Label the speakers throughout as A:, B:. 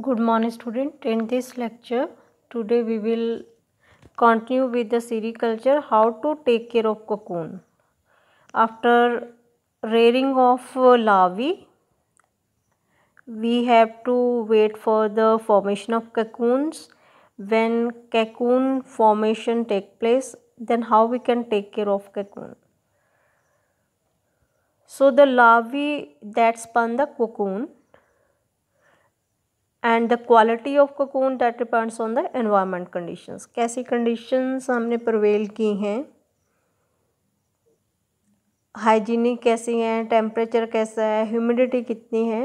A: good morning student in this lecture today we will continue with the sericulture how to take care of cocoon after rearing of uh, larvae we have to wait for the formation of cocoons when cocoon formation take place then how we can take care of cocoon so the larvae that spun the cocoon and the quality of cocoon that depends on the environment conditions कैसी conditions हमने prevail की हैं hygienic कैसी हैं temperature कैसा है humidity कितनी है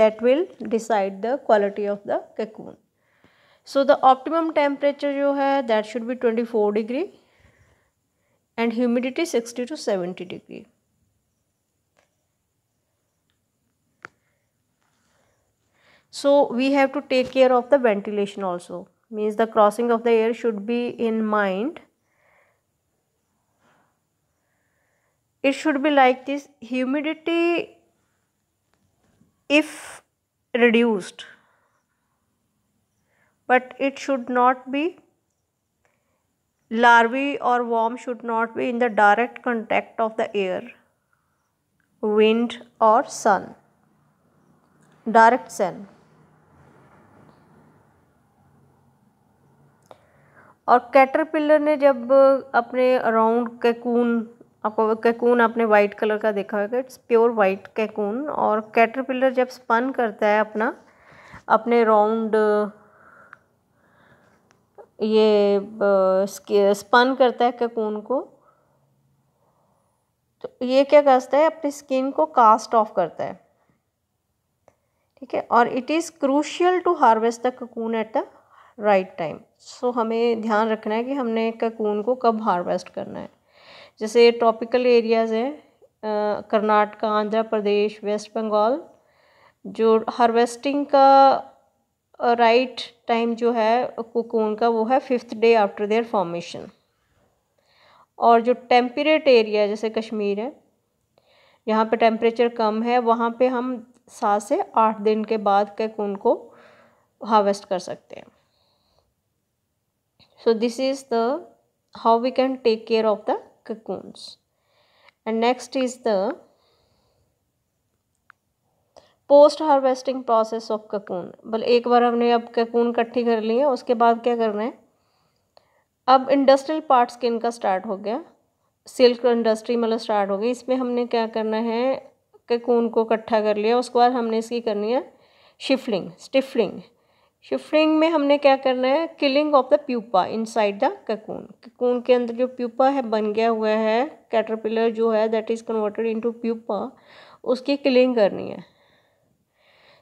A: that will decide the quality of the cocoon so the optimum temperature जो है that should be twenty four degree and humidity sixty two seventy degree So, we have to take care of the ventilation also means the crossing of the air should be in mind. It should be like this humidity if reduced but it should not be larvae or worm should not be in the direct contact of the air, wind or sun. Direct sun. और caterpillar ने जब अपने around कैकून आपको कैकून आपने white colour का देखा होगा it's pure white कैकून और कैटरपिलर जब स्पन करता है अपना अपने राउंड ये स्पन करता है कैकून को तो ये क्या करता है अपनी स्किन को कास्ट ऑफ करता है ठीक है और it is crucial to harvest the cocoon at the right time so हमें ध्यान रखना है कि हमने ककून को कब हार्वेस्ट करना है जैसे ट्रॉपिकल एरियाज़ हैं कर्नाटका आंध्र प्रदेश वेस्ट बंगाल जो हार्वेस्टिंग का राइट right टाइम जो है कोकून का वो है fifth day after their formation और जो टेम्परेट एरिया जैसे कश्मीर है यहाँ पे टेम्परेचर कम है वहाँ पे हम सात से आठ दिन के बाद कैकून को हार्वेस्ट कर सकते हैं so this is the how we can take care of the cocoons and next is the post harvesting process of cocoon बल एक बार हमने अब ककून इकट्ठी कर ली है उसके बाद क्या करना है अब इंडस्ट्रियल पार्ट्स के इनका स्टार्ट हो गया सिल्क इंडस्ट्री मतलब स्टार्ट हो गई इसमें हमने क्या करना है ककून को इकट्ठा कर लिया उसके बाद हमने इसकी करनी है शिफलिंग स्टिफलिंग शिफ्रिंग में हमने क्या करना है killing of the pupa inside the cocoon cocoon के अंदर जो प्यूपा है बन गया हुआ है कैटरपिलर जो है that is converted into pupa उसकी किलिंग करनी है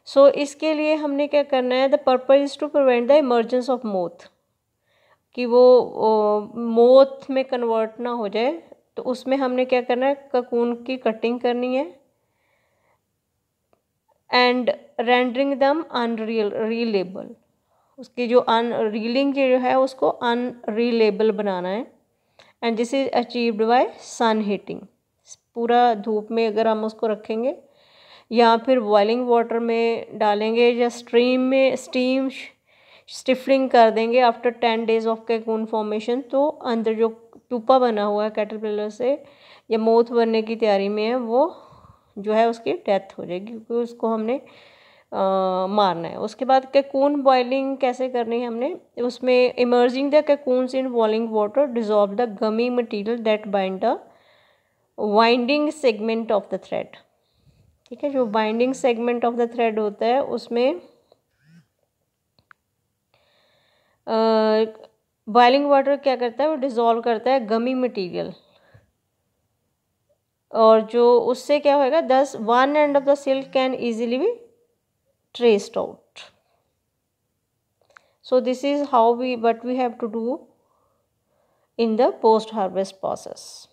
A: सो so, इसके लिए हमने क्या करना है the purpose is to prevent the emergence of moth कि वो मोथ में कन्वर्ट ना हो जाए तो उसमें हमने क्या करना है ककून की कटिंग करनी है and rendering them unreal reelable उसकी जो अन रीलिंग जो है उसको अनरीलेबल बनाना है and this is achieved by sun heating पूरा धूप में अगर हम उसको रखेंगे या फिर बॉइलिंग वाटर में डालेंगे या स्ट्रीम में स्टीम स्टिफलिंग कर देंगे after ten days of cocoon formation तो अंदर जो टूपा बना हुआ है कैटरपिलर से या मोथ बनने की तैयारी में है वो जो है उसकी डेथ हो जाएगी क्योंकि उसको हमने आ, मारना है उसके बाद कैकून बॉइलिंग कैसे करनी है हमने उसमें emerging the cocoon in boiling water dissolve the gummy material that bind the winding segment of the thread ठीक है जो binding segment of the thread होता है उसमें बॉइलिंग वाटर क्या करता है वो डिज़ोल्व करता है गमी मटीरियल और जो उससे क्या होएगा thus one end of the silk can easily be traced out so this is how we but we have to do in the post harvest process